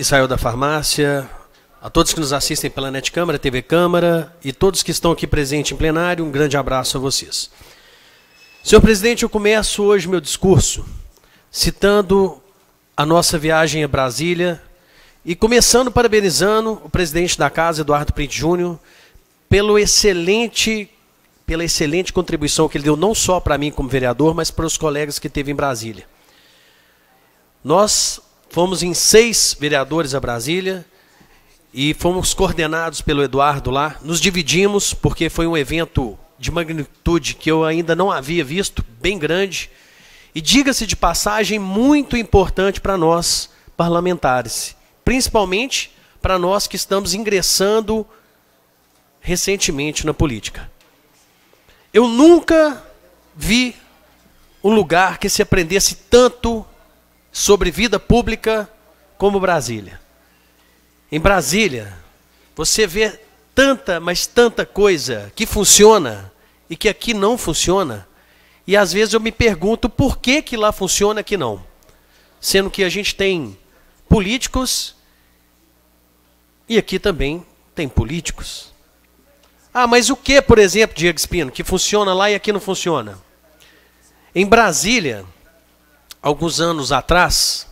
e saiu da farmácia, a todos que nos assistem pela Net Câmara, TV Câmara e todos que estão aqui presentes em plenário, um grande abraço a vocês. Senhor presidente, eu começo hoje meu discurso citando a nossa viagem a Brasília e começando parabenizando o presidente da casa, Eduardo Print Júnior, pelo excelente pela excelente contribuição que ele deu não só para mim como vereador, mas para os colegas que teve em Brasília. Nós Fomos em seis vereadores a Brasília e fomos coordenados pelo Eduardo lá. Nos dividimos porque foi um evento de magnitude que eu ainda não havia visto, bem grande. E diga-se de passagem, muito importante para nós parlamentares, principalmente para nós que estamos ingressando recentemente na política. Eu nunca vi um lugar que se aprendesse tanto sobre vida pública como Brasília. Em Brasília, você vê tanta, mas tanta coisa que funciona e que aqui não funciona. E às vezes eu me pergunto por que que lá funciona e aqui não. Sendo que a gente tem políticos e aqui também tem políticos. Ah, mas o que, por exemplo, Diego Espino, que funciona lá e aqui não funciona? Em Brasília, alguns anos atrás,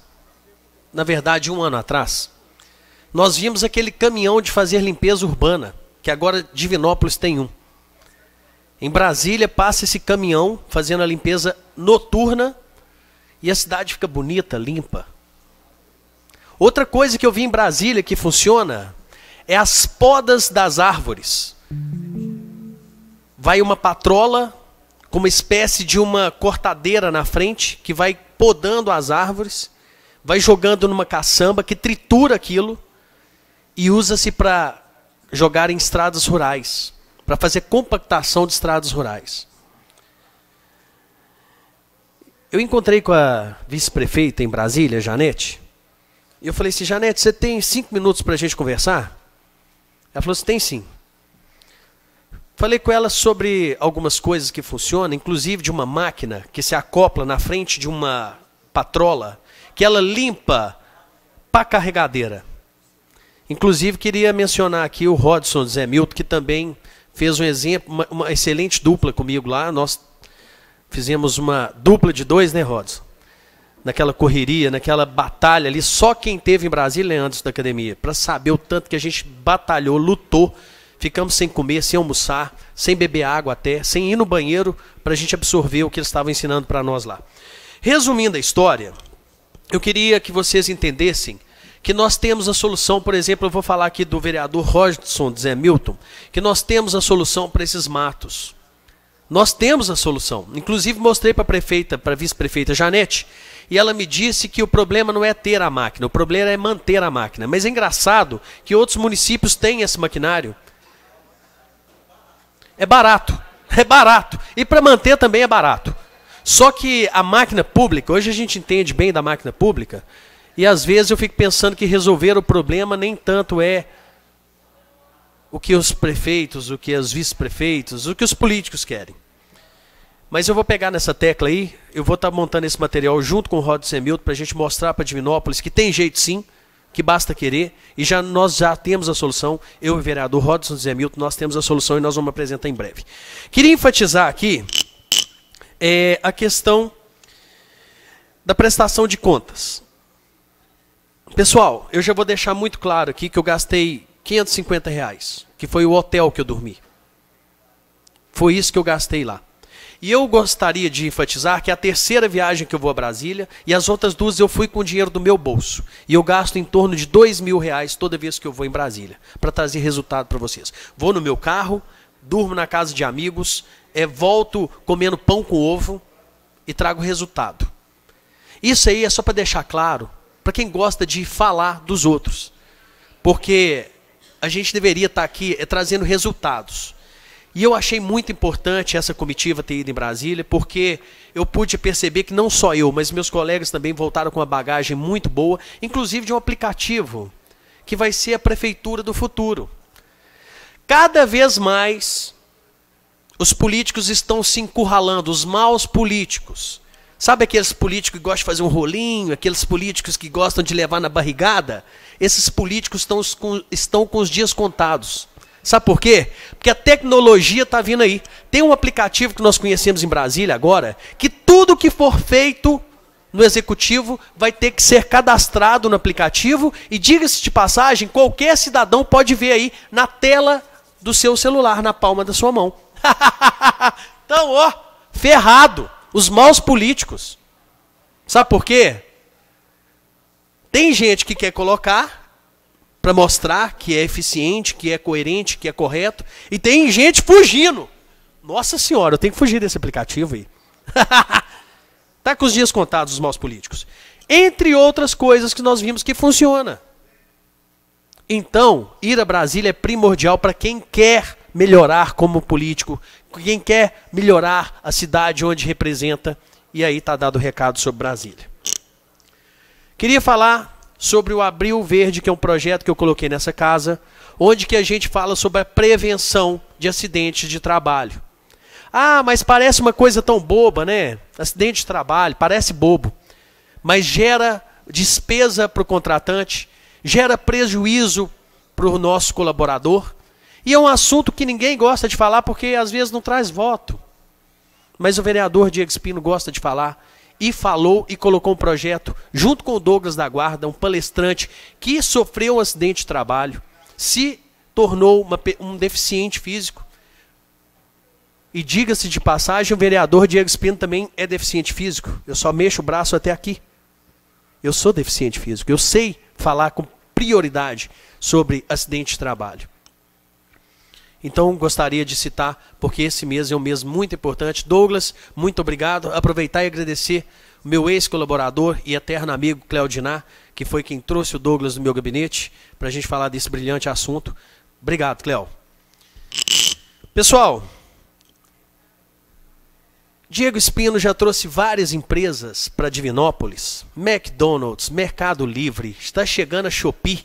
na verdade, um ano atrás, nós vimos aquele caminhão de fazer limpeza urbana, que agora Divinópolis tem um. Em Brasília passa esse caminhão fazendo a limpeza noturna e a cidade fica bonita, limpa. Outra coisa que eu vi em Brasília que funciona é as podas das árvores. Vai uma patrola com uma espécie de uma cortadeira na frente que vai podando as árvores, vai jogando numa caçamba que tritura aquilo e usa-se para jogar em estradas rurais, para fazer compactação de estradas rurais. Eu encontrei com a vice-prefeita em Brasília, Janete, e eu falei assim: Janete, você tem cinco minutos para a gente conversar? Ela falou assim: tem sim. Falei com ela sobre algumas coisas que funcionam, inclusive de uma máquina que se acopla na frente de uma patrola, que ela limpa para carregadeira. Inclusive, queria mencionar aqui o Rodson Zé Milton, que também fez um exemplo, uma, uma excelente dupla comigo lá. Nós fizemos uma dupla de dois, né, Rodson? naquela correria, naquela batalha ali. Só quem teve em Brasília é antes da academia, para saber o tanto que a gente batalhou, lutou ficamos sem comer, sem almoçar, sem beber água até, sem ir no banheiro para a gente absorver o que eles estavam ensinando para nós lá. Resumindo a história, eu queria que vocês entendessem que nós temos a solução, por exemplo, eu vou falar aqui do vereador Rodson Zé Milton, que nós temos a solução para esses matos. Nós temos a solução. Inclusive mostrei para a prefeita, para a vice-prefeita Janete, e ela me disse que o problema não é ter a máquina, o problema é manter a máquina. Mas é engraçado que outros municípios têm esse maquinário é barato. É barato. E para manter também é barato. Só que a máquina pública, hoje a gente entende bem da máquina pública, e às vezes eu fico pensando que resolver o problema nem tanto é o que os prefeitos, o que os vice-prefeitos, o que os políticos querem. Mas eu vou pegar nessa tecla aí, eu vou estar tá montando esse material junto com o Rod Semilton para a gente mostrar para Divinópolis que tem jeito sim que basta querer e já nós já temos a solução. Eu e o vereador Rodson Zé Milton, nós temos a solução e nós vamos apresentar em breve. Queria enfatizar aqui é, a questão da prestação de contas. Pessoal, eu já vou deixar muito claro aqui que eu gastei 550 reais, que foi o hotel que eu dormi. Foi isso que eu gastei lá. E eu gostaria de enfatizar que a terceira viagem que eu vou a Brasília e as outras duas eu fui com dinheiro do meu bolso. E eu gasto em torno de dois mil reais toda vez que eu vou em Brasília, para trazer resultado para vocês. Vou no meu carro, durmo na casa de amigos, é, volto comendo pão com ovo e trago resultado. Isso aí é só para deixar claro para quem gosta de falar dos outros. Porque a gente deveria estar tá aqui é, trazendo resultados. E eu achei muito importante essa comitiva ter ido em Brasília, porque eu pude perceber que não só eu, mas meus colegas também voltaram com uma bagagem muito boa, inclusive de um aplicativo, que vai ser a prefeitura do futuro. Cada vez mais, os políticos estão se encurralando, os maus políticos. Sabe aqueles políticos que gostam de fazer um rolinho, aqueles políticos que gostam de levar na barrigada? Esses políticos estão, estão com os dias contados. Sabe por quê? Porque a tecnologia está vindo aí. Tem um aplicativo que nós conhecemos em Brasília agora, que tudo que for feito no executivo vai ter que ser cadastrado no aplicativo e diga-se de passagem, qualquer cidadão pode ver aí na tela do seu celular, na palma da sua mão. então, ó, ferrado os maus políticos. Sabe por quê? Tem gente que quer colocar para mostrar que é eficiente, que é coerente, que é correto. E tem gente fugindo. Nossa senhora, eu tenho que fugir desse aplicativo aí. tá com os dias contados os maus políticos. Entre outras coisas que nós vimos que funciona. Então, ir a Brasília é primordial para quem quer melhorar como político, quem quer melhorar a cidade onde representa. E aí está dado o recado sobre Brasília. Queria falar sobre o Abril Verde, que é um projeto que eu coloquei nessa casa, onde que a gente fala sobre a prevenção de acidentes de trabalho. Ah, mas parece uma coisa tão boba, né? Acidente de trabalho, parece bobo. Mas gera despesa para o contratante, gera prejuízo para o nosso colaborador. E é um assunto que ninguém gosta de falar porque às vezes não traz voto. Mas o vereador Diego Espino gosta de falar e falou e colocou um projeto junto com o Douglas da Guarda, um palestrante que sofreu um acidente de trabalho, se tornou uma, um deficiente físico. E diga-se de passagem, o vereador Diego Espino também é deficiente físico. Eu só mexo o braço até aqui. Eu sou deficiente físico. Eu sei falar com prioridade sobre acidente de trabalho. Então, gostaria de citar, porque esse mês é um mês muito importante. Douglas, muito obrigado. Aproveitar e agradecer o meu ex-colaborador e eterno amigo Cléo que foi quem trouxe o Douglas do meu gabinete para a gente falar desse brilhante assunto. Obrigado, Cléo. Pessoal, Diego Espino já trouxe várias empresas para Divinópolis. McDonald's, Mercado Livre, está chegando a Shopee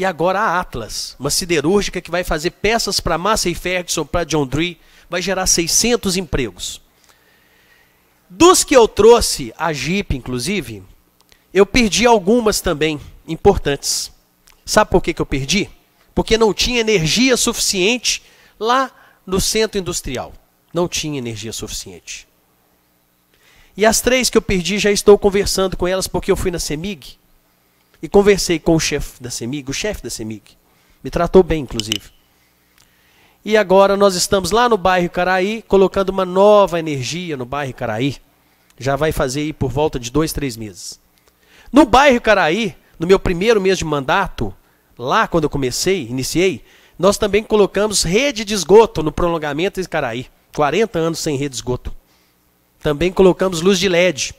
e agora a Atlas, uma siderúrgica que vai fazer peças para Massey Ferguson, para John Drey, vai gerar 600 empregos. Dos que eu trouxe, a Jeep inclusive, eu perdi algumas também importantes. Sabe por que, que eu perdi? Porque não tinha energia suficiente lá no centro industrial. Não tinha energia suficiente. E as três que eu perdi já estou conversando com elas porque eu fui na CEMIG e conversei com o chefe da CEMIG, o chefe da CEMIG. Me tratou bem, inclusive. E agora nós estamos lá no bairro Caraí, colocando uma nova energia no bairro Caraí. Já vai fazer aí por volta de dois, três meses. No bairro Caraí, no meu primeiro mês de mandato, lá quando eu comecei, iniciei, nós também colocamos rede de esgoto no prolongamento de Caraí. 40 anos sem rede de esgoto. Também colocamos luz de LED.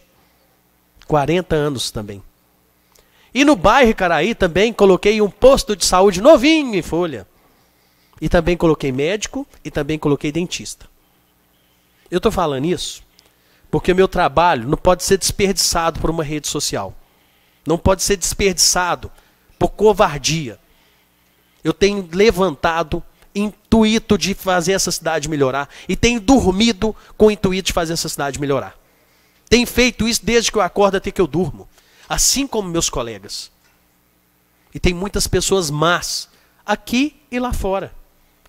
40 anos também. E no bairro Caraí também coloquei um posto de saúde novinho em folha. E também coloquei médico e também coloquei dentista. Eu estou falando isso porque o meu trabalho não pode ser desperdiçado por uma rede social. Não pode ser desperdiçado por covardia. Eu tenho levantado intuito de fazer essa cidade melhorar e tenho dormido com o intuito de fazer essa cidade melhorar. Tenho feito isso desde que eu acordo até que eu durmo assim como meus colegas. E tem muitas pessoas más, aqui e lá fora,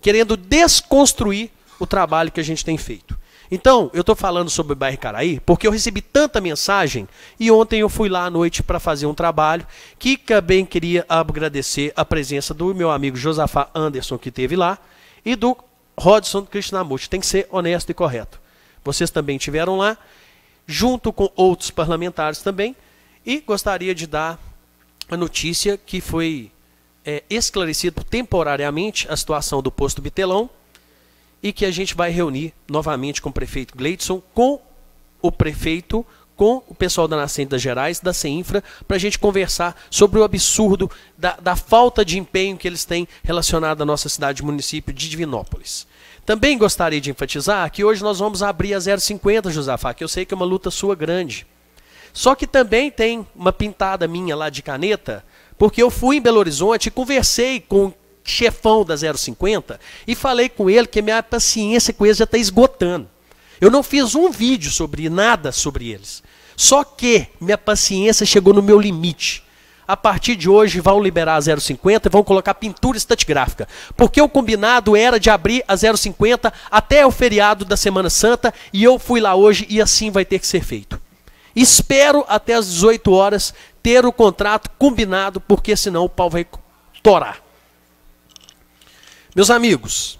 querendo desconstruir o trabalho que a gente tem feito. Então, eu estou falando sobre o bairro Caraí porque eu recebi tanta mensagem e ontem eu fui lá à noite para fazer um trabalho que também queria agradecer a presença do meu amigo Josafá Anderson, que esteve lá, e do Rodson Krishnamurti. Tem que ser honesto e correto. Vocês também tiveram lá, junto com outros parlamentares também, e gostaria de dar a notícia que foi é, esclarecido temporariamente a situação do posto Bitelão e que a gente vai reunir novamente com o prefeito Gleidson, com o prefeito, com o pessoal da Nascente das Gerais, da CEINFRA, para a gente conversar sobre o absurdo da, da, falta de empenho que eles têm relacionado à nossa cidade e município de Divinópolis. Também gostaria de enfatizar que hoje nós vamos abrir a 050, Josafá, que eu sei que é uma luta sua grande. Só que também tem uma pintada minha lá de caneta, porque eu fui em Belo Horizonte e conversei com o chefão da 050 e falei com ele que minha paciência com eles já está esgotando. Eu não fiz um vídeo sobre nada sobre eles. Só que minha paciência chegou no meu limite. A partir de hoje vão liberar a 050 e vão colocar pintura estatigráfica. Porque o combinado era de abrir a 050 até o feriado da Semana Santa e eu fui lá hoje e assim vai ter que ser feito. Espero até as 18 horas ter o contrato combinado, porque senão o pau vai torar. Meus amigos,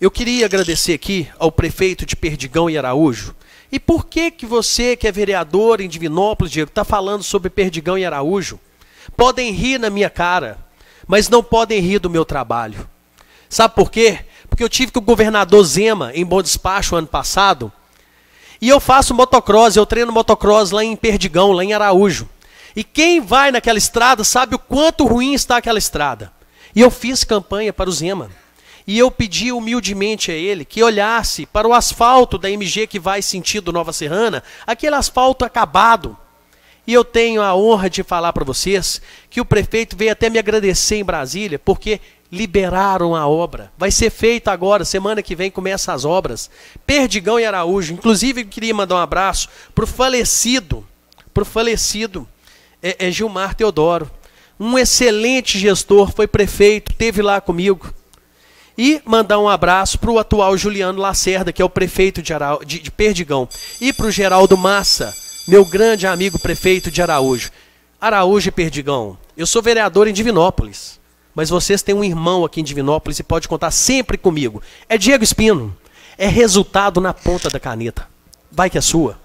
eu queria agradecer aqui ao prefeito de Perdigão e Araújo. E por que que você, que é vereador em Divinópolis, Diego, está falando sobre Perdigão e Araújo? Podem rir na minha cara, mas não podem rir do meu trabalho. Sabe por quê? Porque eu tive que o governador Zema em Bom Despacho ano passado e eu faço motocross, eu treino motocross lá em Perdigão, lá em Araújo. E quem vai naquela estrada sabe o quanto ruim está aquela estrada. E eu fiz campanha para o Zema. E eu pedi humildemente a ele que olhasse para o asfalto da MG que vai sentido Nova Serrana, aquele asfalto acabado. E eu tenho a honra de falar para vocês que o prefeito veio até me agradecer em Brasília, porque liberaram a obra. Vai ser feita agora, semana que vem começa as obras. Perdigão e Araújo, inclusive queria mandar um abraço para o falecido, pro falecido é, é Gilmar Teodoro. Um excelente gestor, foi prefeito, teve lá comigo. E mandar um abraço para o atual Juliano Lacerda, que é o prefeito de, de, de Perdigão. E para o Geraldo Massa, meu grande amigo prefeito de Araújo. Araújo e Perdigão, eu sou vereador em Divinópolis mas vocês têm um irmão aqui em Divinópolis e pode contar sempre comigo. É Diego Espino. É resultado na ponta da caneta. Vai que é sua.